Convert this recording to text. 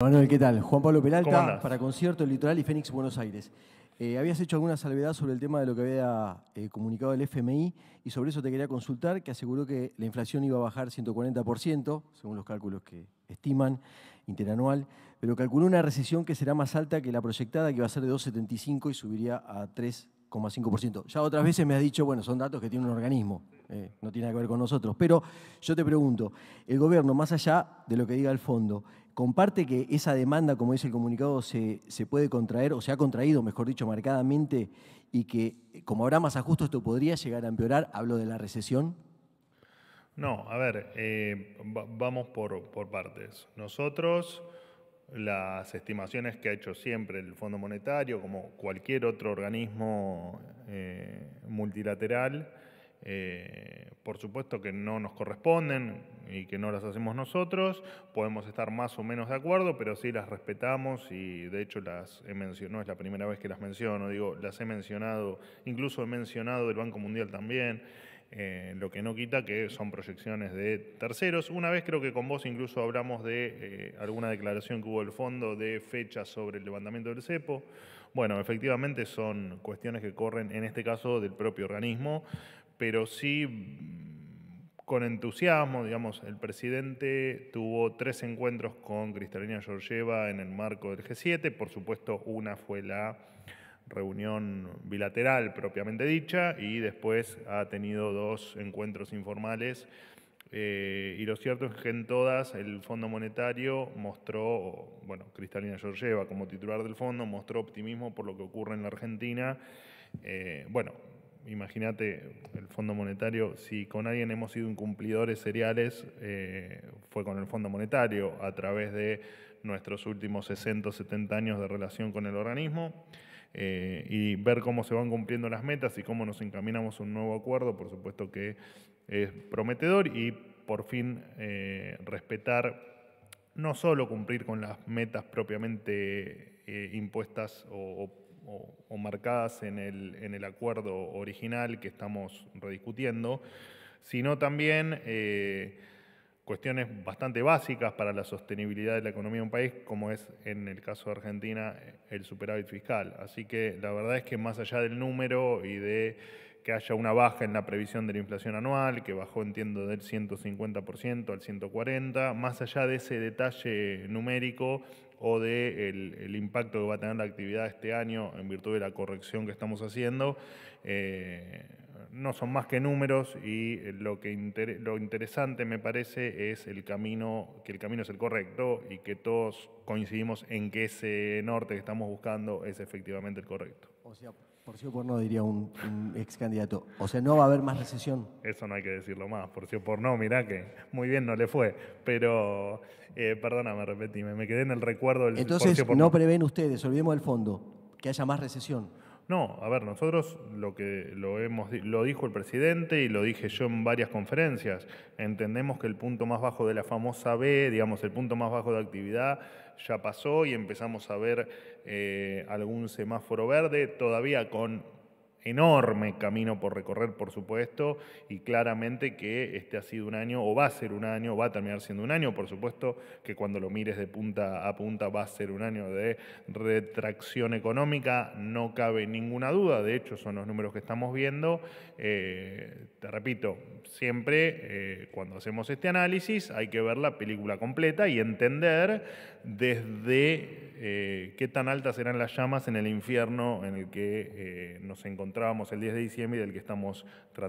Manuel, ¿qué tal? Juan Pablo Peralta, para Concierto, El Litoral y Fénix Buenos Aires. Eh, habías hecho alguna salvedad sobre el tema de lo que había eh, comunicado el FMI y sobre eso te quería consultar, que aseguró que la inflación iba a bajar 140%, según los cálculos que estiman, interanual, pero calculó una recesión que será más alta que la proyectada, que va a ser de 2,75 y subiría a 3 5% Ya otras veces me has dicho, bueno, son datos que tiene un organismo, eh, no tiene nada que ver con nosotros. Pero yo te pregunto, el gobierno, más allá de lo que diga el fondo, ¿comparte que esa demanda, como dice el comunicado, se, puede contraer o se ha contraído, mejor dicho, marcadamente y que eh, como habrá más ajustes esto podría llegar a empeorar? Hablo de la recesión. No, a ver, eh, vamos por, por partes. Nosotros las estimaciones que ha hecho siempre el Fondo Monetario, como cualquier otro organismo eh, multilateral, eh, por supuesto que no nos corresponden y que no las hacemos nosotros, podemos estar más o menos de acuerdo, pero sí las respetamos y de hecho las he mencionado, no es la primera vez que las menciono, digo, las he mencionado, incluso he mencionado el Banco Mundial también. Eh, lo que no quita que son proyecciones de terceros. Una vez creo que con vos incluso hablamos de eh, alguna declaración que hubo del fondo de fechas sobre el levantamiento del cepo. Bueno, efectivamente son cuestiones que corren, en este caso, del propio organismo, pero sí mm, con entusiasmo, digamos, el presidente tuvo tres encuentros con Cristalina Georgieva en el marco del G7, por supuesto una fue la reunión bilateral propiamente dicha y después ha tenido dos encuentros informales. Eh, y lo cierto es que en todas el Fondo Monetario mostró, bueno, Cristalina Georgieva como titular del fondo mostró optimismo por lo que ocurre en la Argentina. Eh, bueno, imagínate, el Fondo Monetario, si con alguien hemos sido incumplidores seriales, eh, fue con el Fondo Monetario a través de nuestros últimos 60 70 años de relación con el organismo. Eh, y ver cómo se van cumpliendo las metas y cómo nos encaminamos a un nuevo acuerdo, por supuesto que es prometedor y por fin eh, respetar no solo cumplir con las metas propiamente eh, impuestas o, marcadas en el, en el, acuerdo original que estamos rediscutiendo, sino también cuestiones bastante básicas para la sostenibilidad de la economía de un país, como es en el caso de Argentina el superávit fiscal. Así que la verdad es que más allá del número y de que haya una baja en la previsión de la inflación anual, que bajó, entiendo, del 150% al 140%, más allá de ese detalle numérico o del impacto que va a tener la actividad este año en virtud de la corrección que estamos haciendo, eh, no son más que números y eh, lo, que lo interesante me parece es el camino, que el camino es el correcto y que todos coincidimos en que ese norte que estamos buscando es efectivamente el correcto. O sea, por si o por no, diría un, ex candidato. O sea, no va a haber más recesión. Eso no hay que decirlo más. Por si o por no, mirá que muy bien no le fue. Pero, eh, perdóname, repetí, me quedé en el recuerdo del Entonces, no, prevén ustedes, olvidemos el fondo, que haya más recesión. No, a ver, nosotros lo que lo hemos lo dijo el presidente y lo dije yo en varias conferencias. Entendemos que el punto más bajo de la famosa B, digamos, el punto más bajo de actividad ya pasó y empezamos a ver eh, algún semáforo verde, todavía con enorme camino por recorrer, por supuesto, y claramente que este ha sido un año, o va a ser un año, va a terminar siendo un año, por supuesto, que cuando lo mires de punta a punta va a ser un año de retracción económica, no cabe ninguna duda, de hecho son los números que estamos viendo. Eh, te repito, siempre eh, cuando hacemos este análisis hay que ver la película completa y entender desde eh, qué tan altas eran las llamas en el infierno en el que eh, nos encontrábamos el 10 de diciembre y del que estamos tratando.